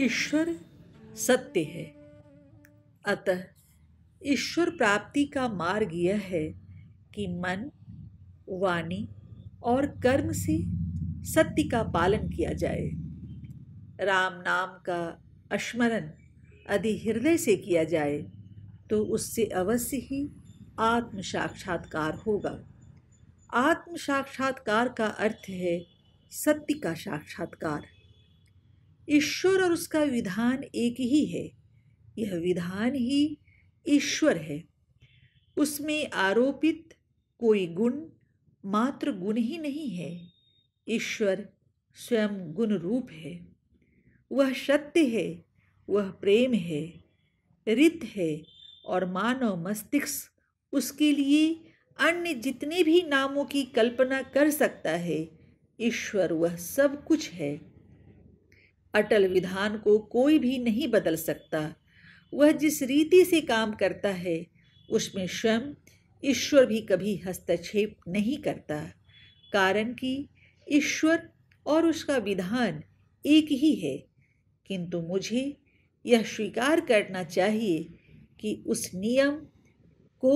ईश्वर सत्य है अतः ईश्वर प्राप्ति का मार्ग यह है कि मन वाणी और कर्म से सत्य का पालन किया जाए राम नाम का स्मरण यदि हृदय से किया जाए तो उससे अवश्य ही आत्म साक्षात्कार होगा आत्म साक्षात्कार का अर्थ है सत्य का साक्षात्कार ईश्वर और उसका विधान एक ही है यह विधान ही ईश्वर है उसमें आरोपित कोई गुण मात्र गुण ही नहीं है ईश्वर स्वयं गुण रूप है वह सत्य है वह प्रेम है रित है और मानव मस्तिष्क उसके लिए अन्य जितने भी नामों की कल्पना कर सकता है ईश्वर वह सब कुछ है अटल विधान को कोई भी नहीं बदल सकता वह जिस रीति से काम करता है उसमें स्वयं ईश्वर भी कभी हस्तक्षेप नहीं करता कारण कि ईश्वर और उसका विधान एक ही है किंतु मुझे यह स्वीकार करना चाहिए कि उस नियम को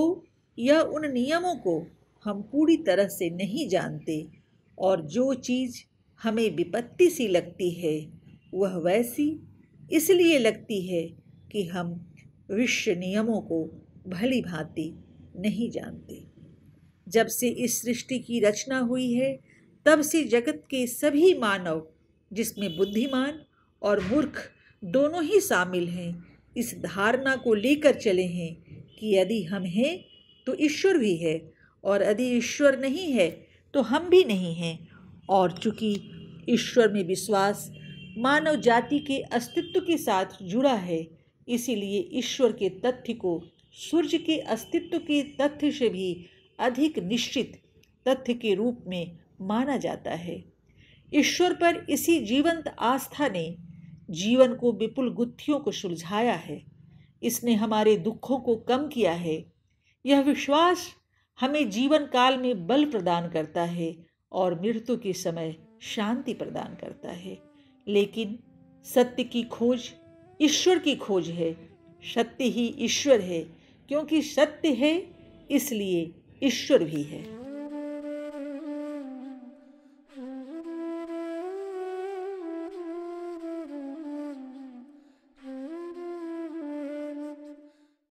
या उन नियमों को हम पूरी तरह से नहीं जानते और जो चीज़ हमें विपत्ति सी लगती है वह वैसी इसलिए लगती है कि हम विश्व नियमों को भली भांति नहीं जानते जब से इस सृष्टि की रचना हुई है तब से जगत के सभी मानव जिसमें बुद्धिमान और मूर्ख दोनों ही शामिल हैं इस धारणा को लेकर चले हैं कि यदि हम हैं तो ईश्वर भी है और यदि ईश्वर नहीं है तो हम भी नहीं हैं और चूँकि ईश्वर में विश्वास मानव जाति के अस्तित्व के साथ जुड़ा है इसीलिए ईश्वर के तथ्य को सूर्य के अस्तित्व के तथ्य से भी अधिक निश्चित तथ्य के रूप में माना जाता है ईश्वर पर इसी जीवंत आस्था ने जीवन को विपुल गुत्थियों को सुलझाया है इसने हमारे दुखों को कम किया है यह विश्वास हमें जीवन काल में बल प्रदान करता है और मृत्यु के समय शांति प्रदान करता है लेकिन सत्य की खोज ईश्वर की खोज है सत्य ही ईश्वर है क्योंकि सत्य है इसलिए ईश्वर भी है